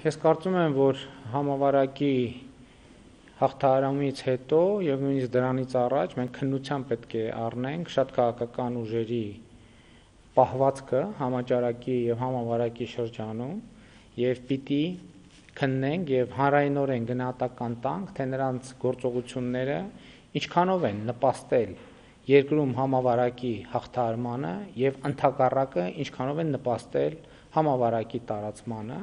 ես կարծում եմ, որ համավարակի հաղթահարումից հետո եւ նույնիսկ դրանից առաջ մենք քննության պետք է առնենք շատ քաղաքական ուժերի պահվածքը համաճարակի եւ համավարակի շրջանում եւ պիտի քննենք եւ հանրայնորեն գնահատական տանք, թե նրանց գործողությունները ինչքանով են նպաստել երկրում համավարակի հաղթարմանը եւ ընդհակառակը ինչքանով են նպաստել համավարակի տարածմանը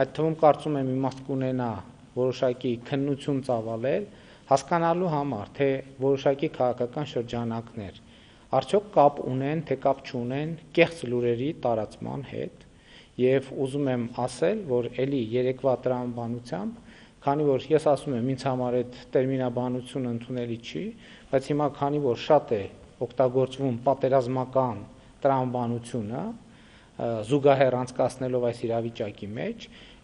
այդ թվում կարծում եմ իմաստ կունենա որոշակի քննություն ծավալել հասկանալու համար, թե որոշակի քաղաքական շրջանակներ արդյոք կապ ունեն, թե կապ չունեն կեղծ լուրերի տարածման հետ եւ ուզում եմ ասել, որ ելի երեկվա տրամաբանությամբ, քանի որ ես ասում եմ ինձ համար այդ տերմինաբանությունը ընդունելի չի, բայց հիմա քանի որ շատ է օգտագործվում պատերազմական տրամաբանությունը, զուգահեռ անցկացնելով այս իրավիճակի մեջ,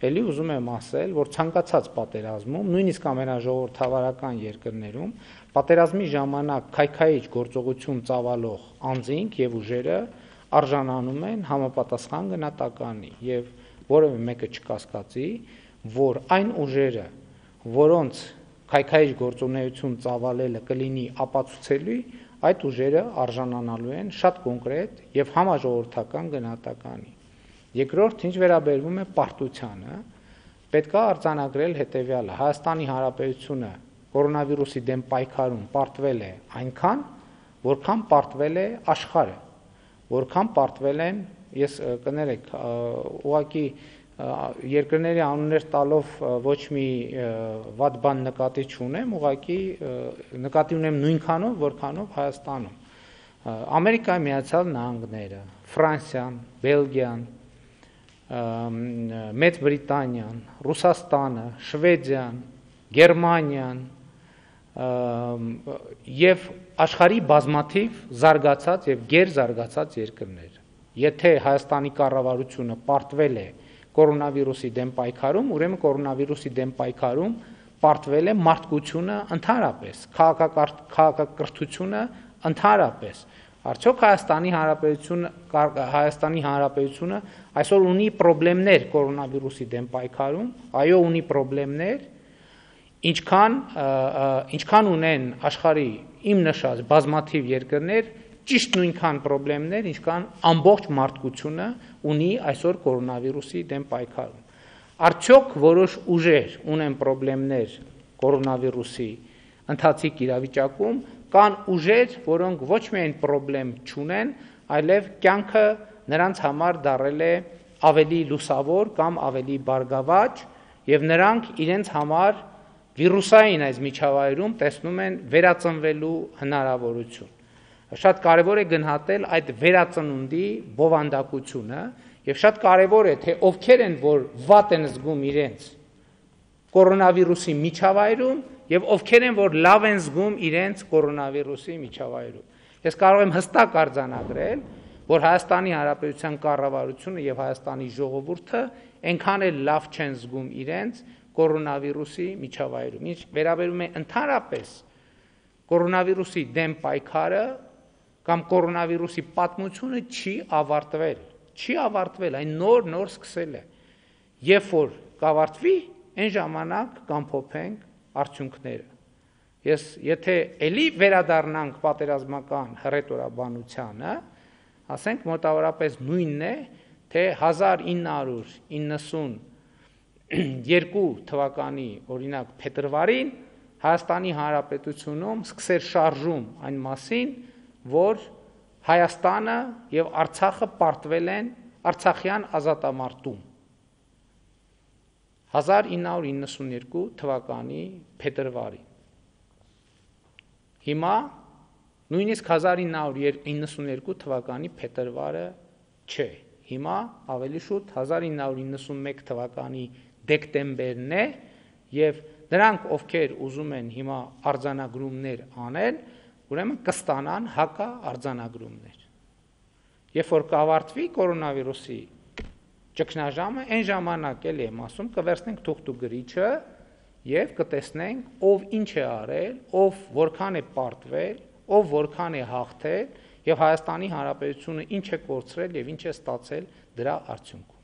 ելի ուզում եմ ասել, որ ցանկացած պատերազմում, նույնիսկ ամենաժողովրդավարական երկրներում, պատերազմի ժամանակ քայքայիչ գործողություն ծավալող անձինք եւ ուժերը արժանանում են համապատասխան գնահատականի եւ որևէ մեկը չկասկածի, որ այն ուժերը, որոնց քայքայիչ գործունեություն ծավալելը կլինի ապացուցելի, այդ ուժերը արժանանալու են շատ կոնկրետ եւ համաժողովրդական գնահատականի։ Երկրորդ, ինչ վերաբերվում է պարտությանը, պետքա արձանագրել հետեւյալը. Հայաստանի Հանրապետությունը կորոնավիրուսի դեմ պայքարում պարտվել է այնքան, որքան պարտվել է աշխարհը, որքան պարտվել են, ես կներեք, ուղակի երկրների անուններ տալով ոչ մի վատ բան նկատի չունեմ, ուղղակի նկատի ունեմ նույնքանով, որքանով Հայաստանում։ Ամերիկայի Միացյալ Նահանգները, Ֆրանսիան, Բելգիան, Մեծ Բրիտանիան, Ռուսաստանը, Շվեդիան, Գերմանիան եւ աշխարհի բազմաթիվ զարգացած եւ ģեր զարգացած երկրներ։ Եթե Հայաստանի կառավարությունը պարտվել է կորոնավիրուսի դեմ պայքարում, ուրեմն կորոնավիրուսի դեմ պայքարում պարտվել է մարդկությունը ընդհանրապես, քաղաքակրթությունը ընդհանրապես։ Արդյոք Հայաստանի Հանրապետությունը Հայաստանի Հանրապետությունը այսօր ունի խնդիրներ կորոնավիրուսի դեմ պայքարում, այո ունի խնդիրներ, ինչքան ինչքան ունեն աշխարի իմ նշած բազմաթիվ երկրներ ճիշտ նույնքան խնդիրներ, ինչքան ամբողջ մարդկությունը ունի այսօր կորոնավիրուսի դեմ պայքարում։ Արդյոք որոշ ուժեր ունեն խնդիրներ կորոնավիրուսի ընթացիկ իրավիճակում, կան ուժեր, որոնք ոչ միայն խնդրեմ չունեն, այլև կյանքը նրանց համար դարել է ավելի լուսավոր կամ ավելի բարգավաճ եւ նրանք իրենց համար վիրուսային այս միջավայրում տեսնում են վերածնվելու հնարավորություն։ Շատ կարևոր է գնահատել այդ վերածնունդի բովանդակությունը եւ շատ կարևոր է թե ովքեր են որ վատ են զգում իրենց կորոնավիրուսի միջավայրում եւ ովքեր են որ լավ են զգում իրենց կորոնավիրուսի միջավայրում։ Ես կարող եմ հստակ արձանագրել, որ Հայաստանի Հանրապետության կառավարությունը եւ Հայաստանի ժողովուրդը այնքան էլ լավ չեն զգում իրենց կորոնավիրուսի միջավայրում։ Ինչ վերաբերում է ընդհանրապես կորոնավիրուսի դեմ պայքարը, կամ կորոնավիրուսի պատմությունը չի ավարտվել, չի ավարտվել, այն նոր-նոր սկսել է։ Երբ որ կավարտվի, այն ժամանակ կամփոփենք արդյունքները։ Ես եթե ելի վերադառնանք պատերազմական հռետորաբանությանը, ասենք մոտավորապես նույնն է, թե 1992 թվականի օրինակ փետրվարին Հայաստանի Հանրապետությունում սկսեր շարժում այն մասին, որ Հայաստանը եւ Արցախը պարտվել են Արցախյան ազատամարտում 1992 թվականի փետրվարին։ Հիմա նույնիսկ 1992 թվականի փետրվարը չէ։ Հիմա ավելի շուտ 1991 թվականի դեկտեմբերն է եւ նրանք ովքեր ուզում են հիմա արձանագրումներ անել, ուրեմն կստանան հակա արձանագրումներ։ Երբ որ կավարտվի կորոնավիրուսի ճգնաժամը, այն ժամանակ էլ եմ ասում, կվերցնենք թուղթու գրիչը եւ կտեսնենք, ով ինչ է արել, ով որքան է պարտվել, ով որքան է հաղթել եւ Հայաստանի Հանրապետությունը ինչ է կորցրել եւ ինչ է ստացել դրա արդյունքում։